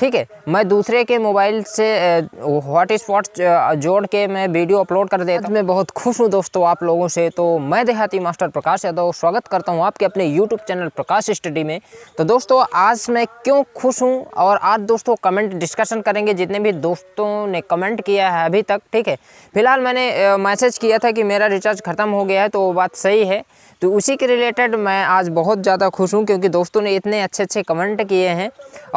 ठीक है मैं दूसरे के मोबाइल से हॉट स्पॉट जोड़ के मैं वीडियो अपलोड कर देता मैं बहुत खुश हूँ दोस्तों आप लोगों से तो मैं देहाती मास्टर प्रकाश यादव स्वागत करता हूँ आपके अपने यूट्यूब चैनल प्रकाश स्टडी में तो दोस्तों आज मैं क्यों खुश हूँ और आज दोस्तों कमेंट डिस्कशन करेंगे जितने भी दोस्तों ने कमेंट किया है अभी तक ठीक है फिलहाल मैंने मैसेज किया था कि मेरा रिचार्ज ख़त्म हो गया है तो वो बात सही है तो उसी के रिलेटेड मैं आज बहुत ज़्यादा खुश हूँ क्योंकि दोस्तों ने इतने अच्छे अच्छे कमेंट किए हैं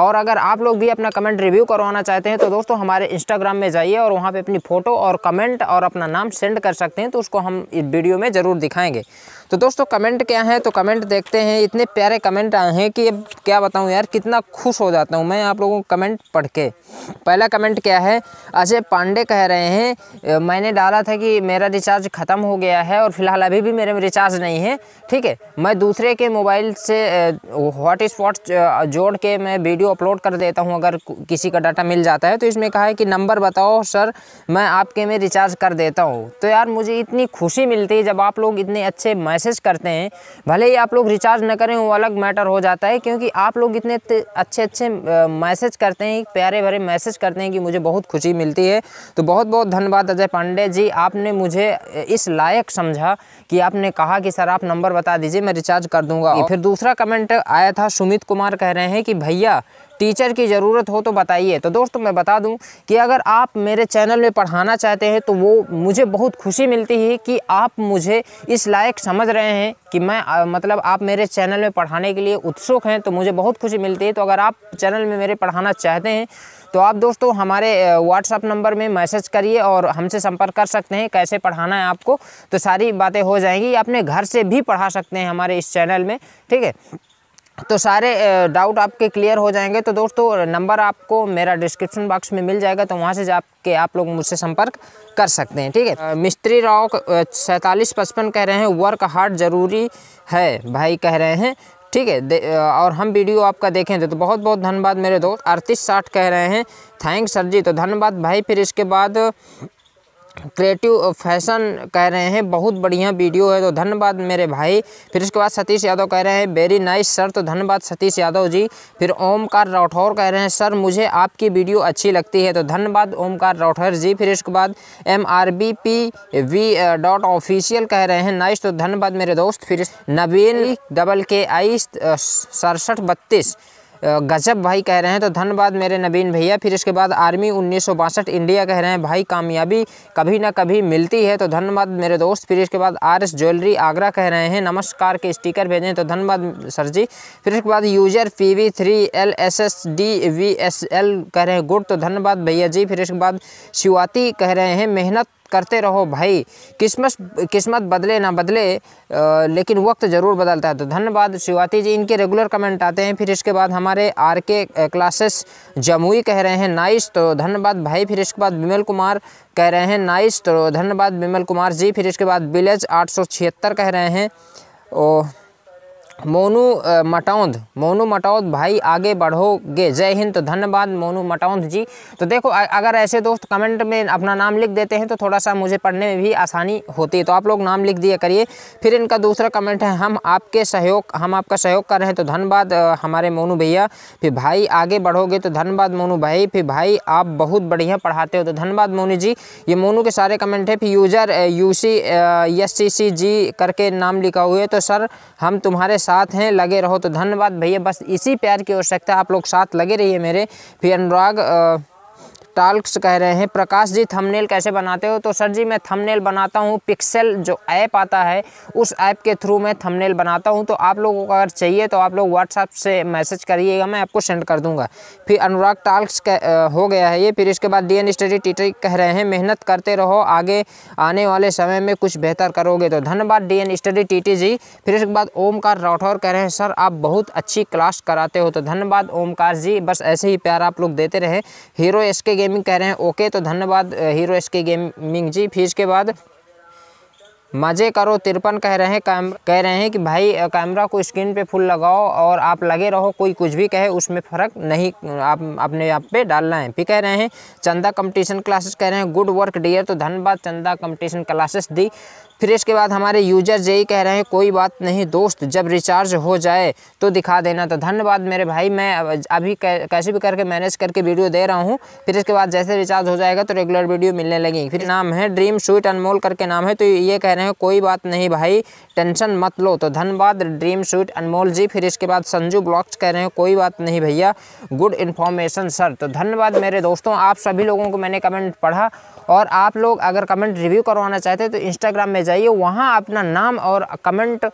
और अगर आप लोग भी अपना कमेंट रिव्यू करवाना चाहते हैं तो दोस्तों हमारे इंस्टाग्राम में जाइए और वहाँ पर अपनी फ़ोटो और कमेंट और अपना नाम सेंड कर सकते हैं तो उसको हम इस वीडियो में ज़रूर दिखाएँगे तो दोस्तों कमेंट क्या है तो कमेंट देखते हैं इतने प्यारे कमेंट आए हैं कि अब क्या बताऊँ यार कितना खुश हो जाता हूँ मैं आप लोगों को कमेंट पढ़ के पहला कमेंट क्या है अजय पांडे कह रहे हैं मैंने डाला था कि मेरा रिचार्ज ख़त्म हो गया है और फिलहाल अभी भी मेरे में रिचार्ज नहीं है ठीक है मैं दूसरे के मोबाइल से हॉटस्पॉट जोड़ के मैं वीडियो अपलोड कर देता हूँ अगर किसी का डाटा मिल जाता है तो इसमें कहा है कि नंबर बताओ सर मैं आपके में रिचार्ज कर देता हूँ तो यार मुझे इतनी खुशी मिलती है जब आप लोग इतने अच्छे मैसेज मैसेज करते हैं भले ही आप लोग रिचार्ज न करें वो अलग मैटर हो जाता है क्योंकि आप लोग इतने अच्छे अच्छे मैसेज करते हैं प्यारे भरे मैसेज करते हैं कि मुझे बहुत खुशी मिलती है तो बहुत बहुत धन्यवाद अजय पांडे जी आपने मुझे इस लायक समझा कि आपने कहा कि सर आप नंबर बता दीजिए मैं रिचार्ज कर दूंगा फिर दूसरा कमेंट आया था सुमित कुमार कह रहे हैं कि भैया टीचर की ज़रूरत हो तो बताइए तो दोस्तों मैं बता दूं कि अगर आप मेरे चैनल में पढ़ाना चाहते हैं तो वो मुझे बहुत खुशी मिलती है कि आप मुझे इस लायक समझ रहे हैं कि मैं आ, मतलब आप मेरे चैनल में पढ़ाने के लिए उत्सुक हैं तो मुझे बहुत खुशी मिलती है तो अगर आप चैनल में मेरे पढ़ाना चाहते हैं तो आप दोस्तों हमारे व्हाट्सअप नंबर में मैसेज करिए और हमसे संपर्क कर सकते हैं कैसे पढ़ाना है आपको तो सारी बातें हो जाएंगी अपने घर से भी पढ़ा सकते हैं हमारे इस चैनल में ठीक है तो सारे डाउट आपके क्लियर हो जाएंगे तो दोस्तों नंबर आपको मेरा डिस्क्रिप्शन बॉक्स में मिल जाएगा तो वहाँ से जाके आप लोग मुझसे संपर्क कर सकते हैं ठीक है मिस्त्री रॉक सैंतालीस पचपन कह रहे हैं वर्क हार्ड ज़रूरी है भाई कह रहे हैं ठीक है और हम वीडियो आपका देखें तो, बहुत बहुत धन्यवाद मेरे दोस्त अड़तीस साठ कह रहे हैं थैंक सर जी तो धन्यवाद भाई फिर इसके बाद क्रिएटिव फैशन कह रहे हैं बहुत बढ़िया वीडियो है तो धन्यवाद मेरे भाई फिर उसके बाद सतीश यादव कह रहे हैं वेरी नाइस सर तो धन्यवाद सतीश यादव जी फिर ओमकार राठौर कह रहे हैं सर मुझे आपकी वीडियो अच्छी लगती है तो धन्यवाद ओमकार राठौर जी फिर इसके बाद M R B P V dot official कह रहे हैं नाइस तो धन्यवाद मेरे दोस्त फिर नवीन डबल के आई सड़सठ बत्तीस गजब भाई कह रहे हैं तो धन्यवाद मेरे नवीन भैया फिर इसके बाद आर्मी उन्नीस इंडिया कह रहे हैं भाई कामयाबी कभी ना कभी मिलती है तो धन्यवाद मेरे दोस्त फिर इसके बाद आर एस ज्वेलरी आगरा कह रहे हैं नमस्कार के स्टिकर भेजें तो धन्यवाद सर जी फिर इसके बाद user P V three L S S D V S L कह रहे हैं गुड तो धन्यवाद भैया जी फिर इसके बाद शिवाती कह रहे हैं मेहनत करते रहो भाई किस्मत किस्मत बदले ना बदले आ, लेकिन वक्त ज़रूर बदलता है तो धन्यवाद शिवाती जी इनके रेगुलर कमेंट आते हैं फिर इसके बाद हमारे आर के क्लासेस जमुई कह रहे हैं नाइस तो धन्यवाद भाई फिर इसके बाद विमल कुमार कह रहे हैं नाइस तो धन्यवाद विमल कुमार जी फिर इसके बाद विलेज आठ कह रहे हैं ओह मोनू मटौंद मोनू मटौद भाई आगे बढ़ोगे जय हिंद तो धन्यवाद मोनू मटौंद जी तो देखो अगर ऐसे दोस्त कमेंट में अपना नाम लिख देते हैं तो थोड़ा सा मुझे पढ़ने में भी आसानी होती है तो आप लोग नाम लिख दिया करिए फिर इनका दूसरा कमेंट है हम आपके सहयोग हम आपका सहयोग कर रहे हैं तो धन्यवाद हमारे मोनू भैया फिर भाई आगे बढ़ोगे तो धन्यवाद मोनू भाई फिर भाई आप बहुत बढ़िया पढ़ाते हो तो धन्यवाद मोनू जी ये मोनू के सारे कमेंट है फिर user U C S C C G करके नाम लिखा हुआ है तो सर हम तुम्हारे साथ हैं लगे रहो तो धन्यवाद भैया बस इसी प्यार की आवश्यकता आप लोग साथ लगे रहिए मेरे फिर अनुराग टाल्क्स कह रहे हैं प्रकाश जी थंबनेल कैसे बनाते हो तो सर जी मैं थंबनेल बनाता हूँ पिक्सल जो ऐप आता है उस ऐप के थ्रू मैं थंबनेल बनाता हूँ तो आप लोगों को अगर चाहिए तो आप लोग व्हाट्सएप से मैसेज करिएगा मैं आपको सेंड कर दूँगा फिर अनुराग टाल्क्स हो गया है ये फिर इसके बाद डी एन स्टडी टीचर कह रहे हैं मेहनत करते रहो आगे आने वाले समय में कुछ बेहतर करोगे तो धन्यवाद D N study T ji फिर इसके बाद ओमकार राठौर कह रहे हैं सर आप बहुत अच्छी क्लास कराते हो तो धन्यवाद ओमकार जी बस ऐसे ही प्यार आप लोग देते रहे हीरो एस के गेमिंग कह रहे हैं ओके तो धन्यवाद hero S K gaming ji फिर इसके बाद मज़े करो तिरपन कह रहे हैं कह रहे हैं कि भाई कैमरा को स्क्रीन पे फुल लगाओ और आप लगे रहो कोई कुछ भी कहे उसमें फ़र्क नहीं आप अपने आप पे डालना है फिर कह रहे हैं चंदा कंपटीशन क्लासेस कह रहे हैं गुड वर्क डियर तो धन्यवाद चंदा कंपटीशन क्लासेस दी फिर इसके बाद हमारे यूजर जेई कह रहे हैं कोई बात नहीं दोस्त जब रिचार्ज हो जाए तो दिखा देना तो धन्यवाद मेरे भाई मैं अभी कैसे भी करके मैनेज करके वीडियो दे रहा हूँ फिर इसके बाद जैसे रिचार्ज हो जाएगा तो रेगुलर वीडियो मिलने लगी फिर नाम है ड्रीम स्वीट अनमोल करके नाम है तो ये कह रहे रहे हो कोई बात नहीं भाई टेंशन मत लो तो धनबाद ड्रीम स्वीट अनमोल जी फिर इसके बाद संजू ब्लॉक्स कह रहे हो कोई बात नहीं भैया गुड इन्फॉर्मेशन सर तो धन्यवाद मेरे दोस्तों आप सभी लोगों को मैंने कमेंट पढ़ा और आप लोग अगर कमेंट रिव्यू करवाना चाहते हैं तो इंस्टाग्राम में जाइए वहाँ अपना नाम और कमेंट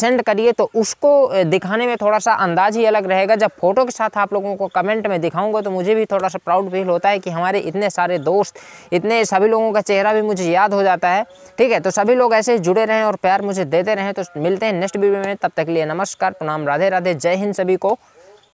सेंड करिए तो उसको दिखाने में थोड़ा सा अंदाज ही अलग रहेगा जब फ़ोटो के साथ आप लोगों को कमेंट में दिखाऊंगा तो मुझे भी थोड़ा सा प्राउड फील होता है कि हमारे इतने सारे दोस्त इतने सभी लोगों का चेहरा भी मुझे याद हो जाता है ठीक है तो सभी सभी लोग ऐसे जुड़े रहें और प्यार मुझे देते रहें तो मिलते हैं नेक्स्ट वीडियो में तब तक के लिए नमस्कार प्रणाम राधे राधे जय हिंद सभी को